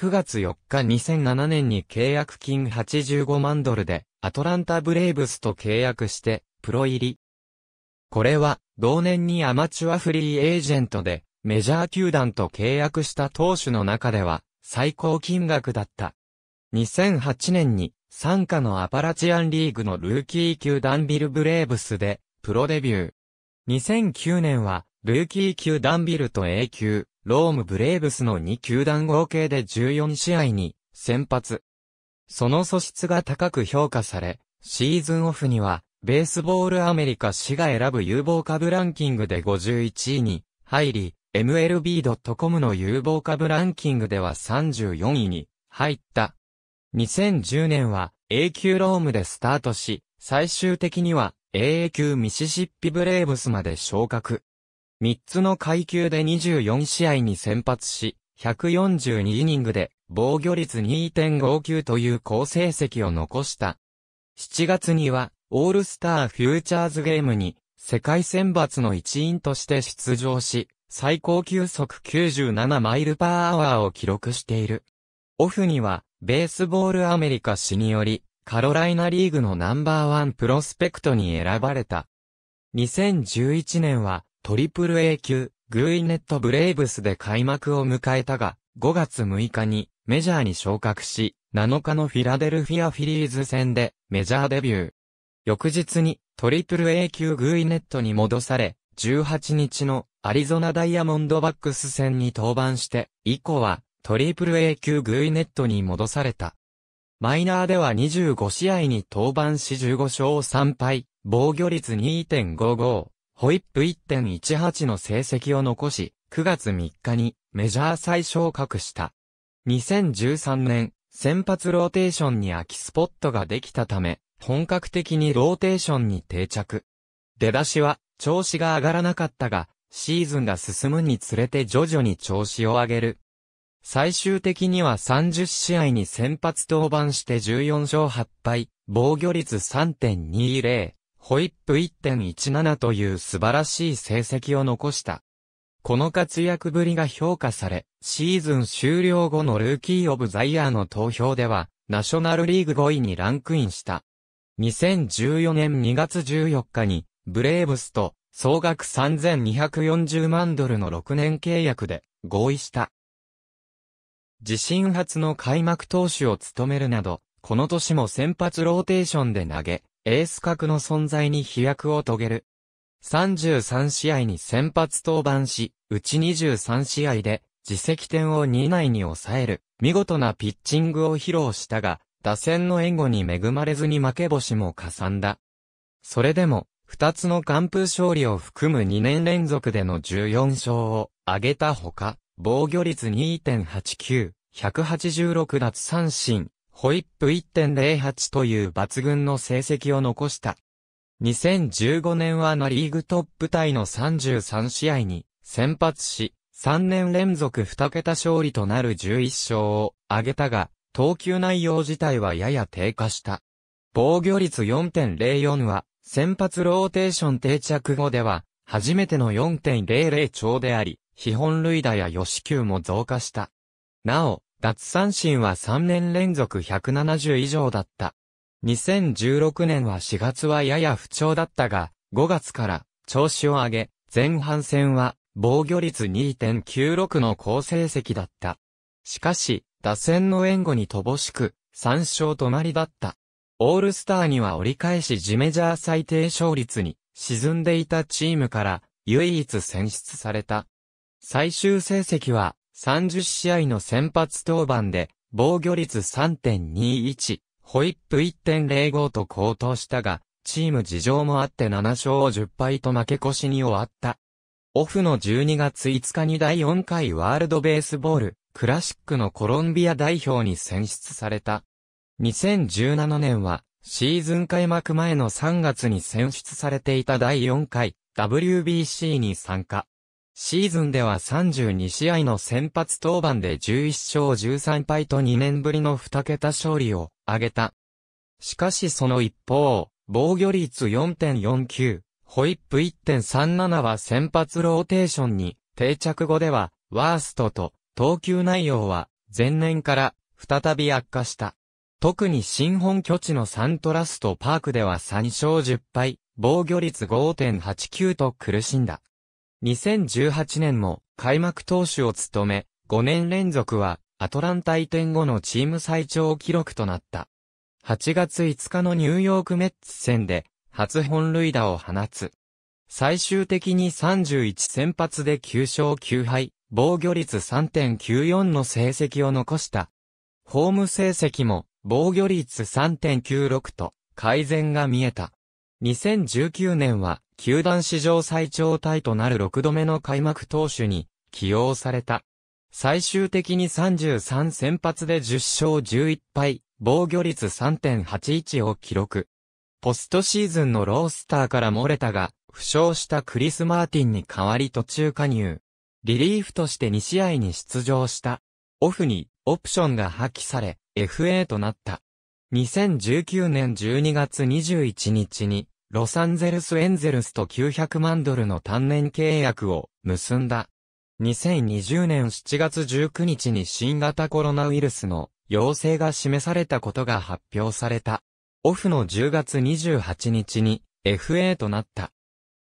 9月4日2007年に契約金85万ドルでアトランタブレイブスと契約してプロ入り。これは同年にアマチュアフリーエージェントでメジャー球団と契約した投手の中では最高金額だった。2008年に参加のアパラチアンリーグのルーキー級ダンビルブレーブスでプロデビュー。2009年はルーキー級ダンビルと A 級、ロームブレーブスの2球団合計で14試合に先発。その素質が高く評価され、シーズンオフには、ベースボールアメリカ市が選ぶ有望株ランキングで51位に入り、MLB.com の有望株ランキングでは34位に入った。2010年は A 級ロームでスタートし、最終的には AA 級ミシシッピブレーブスまで昇格。3つの階級で24試合に先発し、142イニングで防御率2.59という好成績を残した。7月には、オールスターフューチャーズゲームに、世界選抜の一員として出場し、最高球速97マイルパーアワーを記録している。オフには、ベースボールアメリカ氏により、カロライナリーグのナンバーワンプロスペクトに選ばれた。2011年は、トリプル A 級、グーイネットブレイブスで開幕を迎えたが、5月6日にメジャーに昇格し、7日のフィラデルフィアフィリーズ戦でメジャーデビュー。翌日にトリプル A 級グーイネットに戻され、18日のアリゾナダイヤモンドバックス戦に登板して、以降はトリプル A 級グイネットに戻された。マイナーでは25試合に登板し15勝3敗、防御率2.55、ホイップ1.18の成績を残し、9月3日にメジャー最昇格した。2013年、先発ローテーションに空きスポットができたため、本格的にローテーションに定着。出だしは、調子が上がらなかったが、シーズンが進むにつれて徐々に調子を上げる。最終的には30試合に先発登板して14勝8敗、防御率3.20、ホイップ1.17という素晴らしい成績を残した。この活躍ぶりが評価され、シーズン終了後のルーキー・オブ・ザ・イヤーの投票では、ナショナルリーグ5位にランクインした。2014年2月14日に、ブレーブスと総額3240万ドルの6年契約で合意した。自身初の開幕投手を務めるなど、この年も先発ローテーションで投げ、エース格の存在に飛躍を遂げる。33試合に先発登板し、うち23試合で自責点を2以内に抑える、見事なピッチングを披露したが、打線の援護に恵まれずに負け星も加算んだ。それでも、2つの完封勝利を含む2年連続での14勝を挙げたほか、防御率2.89、186奪三振、ホイップ1.08という抜群の成績を残した。2015年はナリーグトップタイの33試合に先発し、3年連続2桁勝利となる11勝を挙げたが、投球内容自体はやや低下した。防御率4.04は、先発ローテーション定着後では、初めての4.00超であり、基本塁打や吉球も増加した。なお、奪三振は3年連続170以上だった。2016年は4月はやや不調だったが、5月から調子を上げ、前半戦は防御率2.96の好成績だった。しかし、打線の援護に乏しく、3勝りだった。オールスターには折り返しジメジャー最低勝率に沈んでいたチームから唯一選出された。最終成績は30試合の先発登板で、防御率3.21、ホイップ1.05と高騰したが、チーム事情もあって7勝10敗と負け越しに終わった。オフの12月5日に第4回ワールドベースボール、クラシックのコロンビア代表に選出された。2017年は、シーズン開幕前の3月に選出されていた第4回 WBC に参加。シーズンでは32試合の先発登板で11勝13敗と2年ぶりの2桁勝利を挙げた。しかしその一方、防御率4.49、ホイップ1.37は先発ローテーションに定着後ではワーストと投球内容は前年から再び悪化した。特に新本拠地のサントラストパークでは3勝10敗、防御率5.89と苦しんだ。2018年も開幕投手を務め、5年連続はアトランタ移転後のチーム最長記録となった。8月5日のニューヨークメッツ戦で初本塁打を放つ。最終的に31先発で9勝9敗、防御率3.94の成績を残した。ホーム成績も防御率3.96と改善が見えた。2019年は球団史上最長タイとなる6度目の開幕投手に起用された。最終的に33先発で10勝11敗、防御率3.81を記録。ポストシーズンのロースターから漏れたが、負傷したクリス・マーティンに代わり途中加入。リリーフとして2試合に出場した。オフにオプションが破棄され、FA となった。2019年12月21日にロサンゼルスエンゼルスと900万ドルの単年契約を結んだ。2020年7月19日に新型コロナウイルスの陽性が示されたことが発表された。オフの10月28日に FA となった。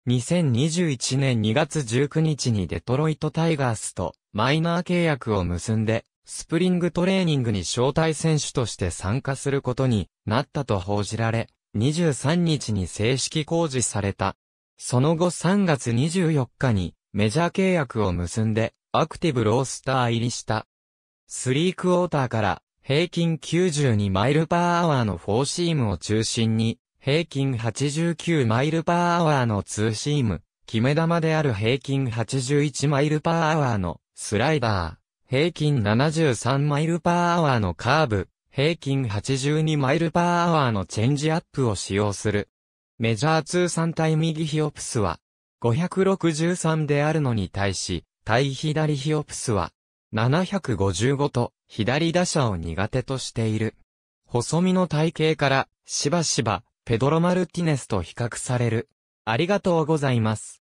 2021年2月19日にデトロイトタイガースとマイナー契約を結んで、スプリングトレーニングに招待選手として参加することになったと報じられ、23日に正式工事された。その後3月24日にメジャー契約を結んでアクティブロースター入りした。スリークォーターから平均92マイルパーアワーのフォーシームを中心に平均89マイルパーアワーのツーシーム、決め球である平均81マイルパーアワーのスライダー、平均73マイルパーアワーのカーブ、平均82マイルパーアワーのチェンジアップを使用する。メジャー通算対右ヒオプスは、563であるのに対し、対左ヒオプスは、755と、左打者を苦手としている。細身の体型から、しばしば、ペドロ・マルティネスと比較される。ありがとうございます。